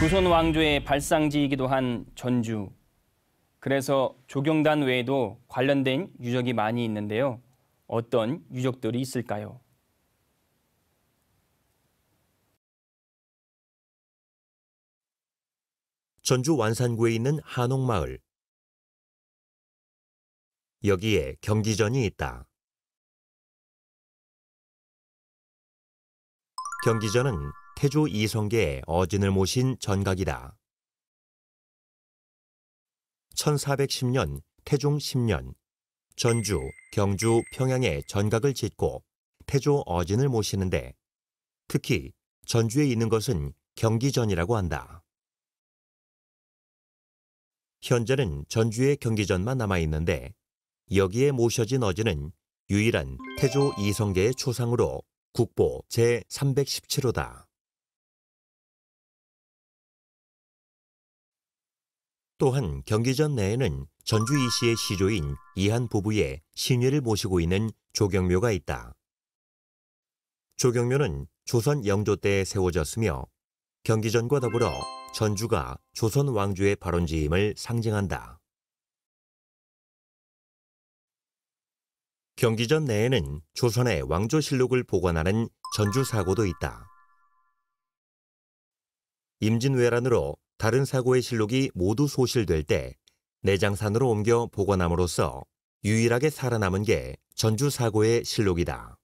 조선 왕조의 발상지이기도 한 전주. 그래서 조경단 외에도 관련된 유적이 많이 있는데요. 어떤 유적들이 있을까요? 전주 완산구에 있는 한옥마을. 여기에 경기전이 있다. 경기전은 태조 이성계의 어진을 모신 전각이다. 1410년 태종 10년 전주, 경주, 평양에 전각을 짓고 태조 어진을 모시는데 특히 전주에 있는 것은 경기전이라고 한다. 현재는 전주의 경기전만 남아있는데 여기에 모셔진 어진은 유일한 태조 이성계의 초상으로 국보 제317호다. 또한 경기전 내에는 전주 이씨의 e 시조인 이한 부부의 신유를 모시고 있는 조경묘가 있다. 조경묘는 조선 영조 때 세워졌으며 경기전과 더불어 전주가 조선 왕조의 발원지임을 상징한다. 경기전 내에는 조선의 왕조실록을 보관하는 전주사고도 있다. 임진왜란으로 다른 사고의 실록이 모두 소실될 때 내장산으로 옮겨 보관함으로써 유일하게 살아남은 게 전주 사고의 실록이다.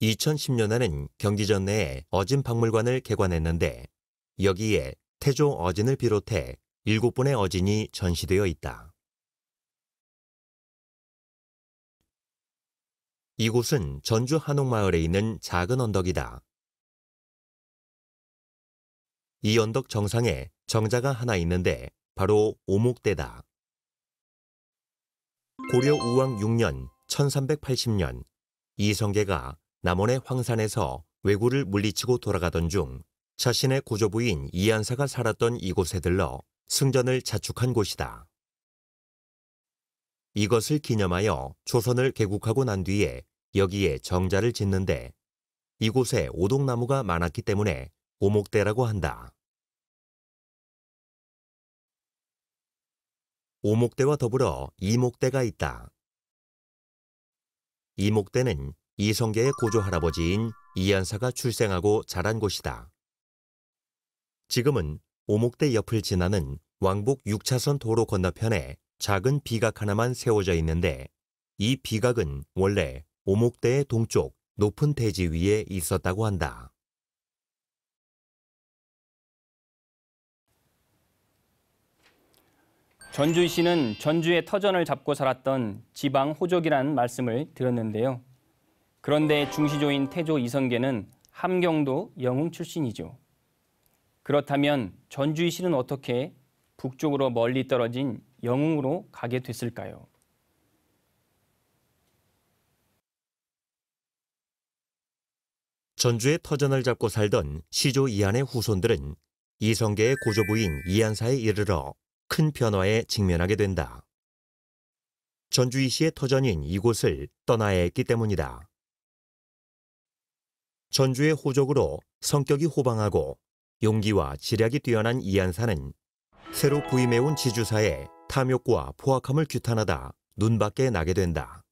2010년에는 경기전 내에 어진 박물관을 개관했는데 여기에 태조 어진을 비롯해 7분의 어진이 전시되어 있다. 이곳은 전주 한옥마을에 있는 작은 언덕이다. 이 언덕 정상에 정자가 하나 있는데 바로 오목대다. 고려 우왕 6년 1380년 이성계가 남원의 황산에서 왜구를 물리치고 돌아가던 중 자신의 고조부인 이한사가 살았던 이곳에 들러 승전을 자축한 곳이다. 이것을 기념하여 조선을 개국하고 난 뒤에 여기에 정자를 짓는데 이곳에 오동나무가 많았기 때문에 오목대라고 한다. 오목대와 더불어 이목대가 있다. 이목대는 이성계의 고조 할아버지인 이한사가 출생하고 자란 곳이다. 지금은 오목대 옆을 지나는 왕복 6차선 도로 건너편에 작은 비각 하나만 세워져 있는데 이 비각은 원래 오목대의 동쪽 높은 대지 위에 있었다고 한다. 전주희 씨는 전주의 터전을 잡고 살았던 지방 호족이라는 말씀을 드렸는데요. 그런데 중시조인 태조 이성계는 함경도 영웅 출신이죠. 그렇다면 전주희 씨는 어떻게 북쪽으로 멀리 떨어진 영웅으로 가게 됐을까요? 전주의 터전을 잡고 살던 시조 이한의 후손들은 이성계의 고조부인 이한사에 이르러 큰 변화에 직면하게 된다. 전주이 씨의 터전인 이곳을 떠나야 했기 때문이다. 전주의 호적으로 성격이 호방하고 용기와 지략이 뛰어난 이한사는 새로 부임해온 지주사의 탐욕과 포악함을 규탄하다 눈밖에 나게 된다.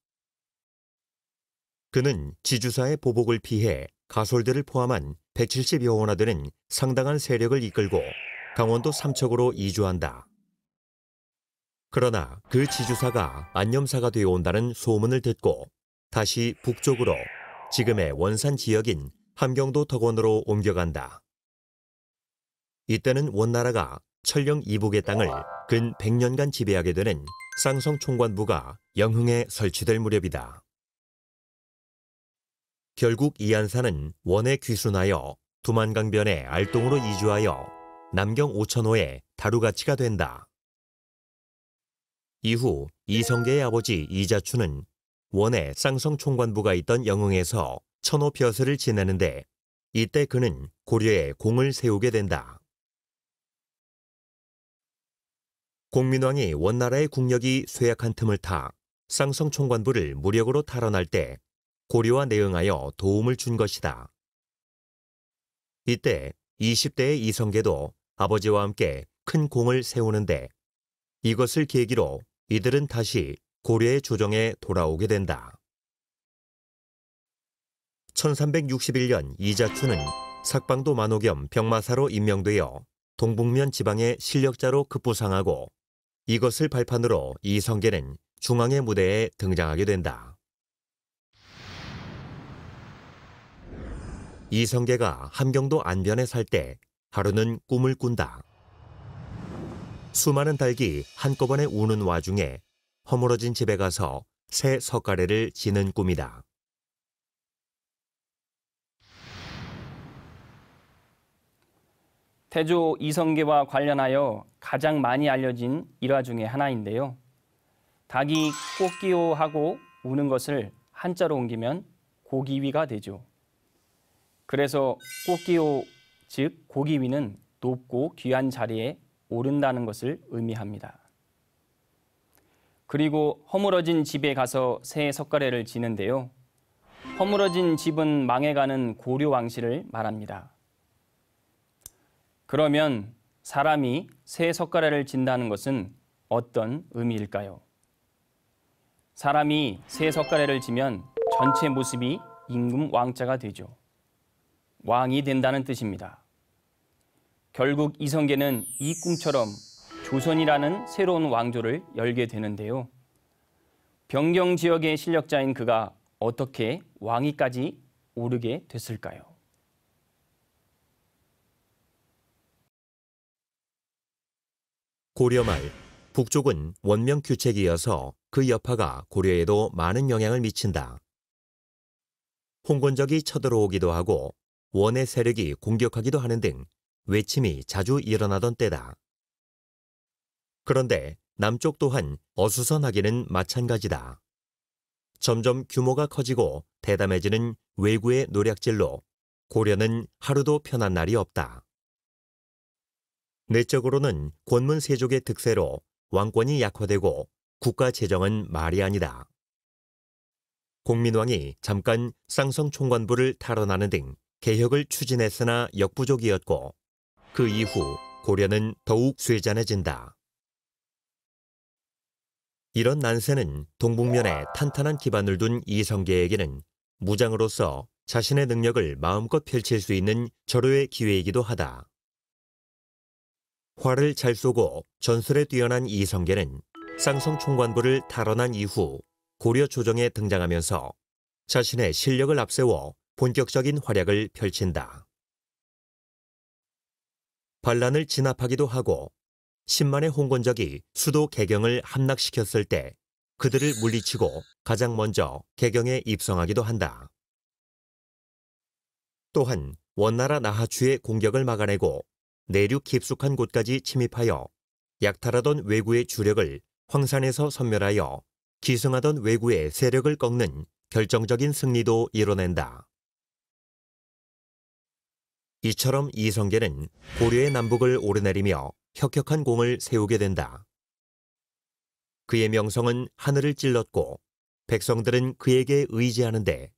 그는 지주사의 보복을 피해 가솔들을 포함한 1 7 0여원나들은 상당한 세력을 이끌고 강원도 삼척으로 이주한다. 그러나 그 지주사가 안념사가 되어 온다는 소문을 듣고 다시 북쪽으로 지금의 원산 지역인 함경도 덕원으로 옮겨간다. 이때는 원나라가 철령 이북의 땅을 근 100년간 지배하게 되는 쌍성 총관부가 영흥에 설치될 무렵이다. 결국 이한사는 원에 귀순하여 두만강변의 알동으로 이주하여 남경 오천호의 다루가치가 된다. 이후 이성계의 아버지 이자춘은 원에 쌍성 총관부가 있던 영흥에서 천호벼슬을 지내는데 이때 그는 고려에 공을 세우게 된다. 공민왕이 원나라의 국력이 쇠약한 틈을 타 쌍성 총관부를 무력으로 탈환할 때 고려와 내응하여 도움을 준 것이다. 이때 20대의 이성계도 아버지와 함께 큰 공을 세우는데 이것을 계기로 이들은 다시 고려의 조정에 돌아오게 된다. 1361년 이자춘는 삭방도 만호 겸 병마사로 임명되어 동북면 지방의 실력자로 급부상하고 이것을 발판으로 이성계는 중앙의 무대에 등장하게 된다. 이성계가 함경도 안변에 살 때 하루는 꿈을 꾼다. 수많은 닭이 한꺼번에 우는 와중에 허물어진 집에 가서 새 석가래를 지는 꿈이다. 태조 이성계와 관련하여 가장 많이 알려진 일화 중의 하나인데요. 닭이 꼬끼오 하고 우는 것을 한자로 옮기면 고기위가 되죠. 그래서 꼬끼오 즉 고기위는 높고 귀한 자리에 오른다는 것을 의미합니다. 그리고 허물어진 집에 가서 새 석가래를 지는데요. 허물어진 집은 망해가는 고려 왕실을 말합니다. 그러면 사람이 새 석가래를 진다는 것은 어떤 의미일까요? 사람이 새 석가래를 지면 전체 모습이 임금 왕자가 되죠. 왕이 된다는 뜻입니다. 결국 이성계는 이 꿈처럼 조선이라는 새로운 왕조를 열게 되는데요. 변경 지역의 실력자인 그가 어떻게 왕위까지 오르게 됐을까요? 고려 말 북쪽은 원명 규책이어서 그 여파가 고려에도 많은 영향을 미친다. 홍건적이 쳐들어오기도 하고 원의 세력이 공격하기도 하는 등 외침이 자주 일어나던 때다. 그런데 남쪽 또한 어수선하기는 마찬가지다. 점점 규모가 커지고 대담해지는 외구의 노략질로 고려는 하루도 편한 날이 없다. 내적으로는 권문 세족의 득세로 왕권이 약화되고 국가 재정은 말이 아니다. 공민왕이 잠깐 쌍성 총관부를 탈원하는등 개혁을 추진했으나 역부족이었고 그 이후 고려는 더욱 쇠잔해진다. 이런 난세는 동북면에 탄탄한 기반을 둔 이성계에게는 무장으로서 자신의 능력을 마음껏 펼칠 수 있는 절호의 기회이기도 하다. 화를 잘 쏘고 전술에 뛰어난 이성계는 쌍성 총관부를 탈원한 이후 고려 조정에 등장하면서 자신의 실력을 앞세워 본격적인 활약을 펼친다. 반란을 진압하기도 하고 10만의 홍건적이 수도 개경을 함락시켰을 때 그들을 물리치고 가장 먼저 개경에 입성하기도 한다. 또한 원나라 나하추의 공격을 막아내고 내륙 깊숙한 곳까지 침입하여 약탈하던 왜구의 주력을 황산에서 섬멸하여 기승하던 왜구의 세력을 꺾는 결정적인 승리도 이뤄낸다. 이처럼 이성계는 고려의 남북을 오르내리며 혁혁한 공을 세우게 된다. 그의 명성은 하늘을 찔렀고 백성들은 그에게 의지하는데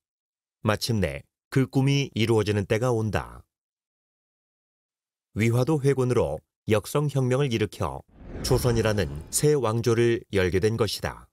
마침내 그 꿈이 이루어지는 때가 온다. 위화도 회군으로 역성혁명을 일으켜 조선이라는 새 왕조를 열게 된 것이다.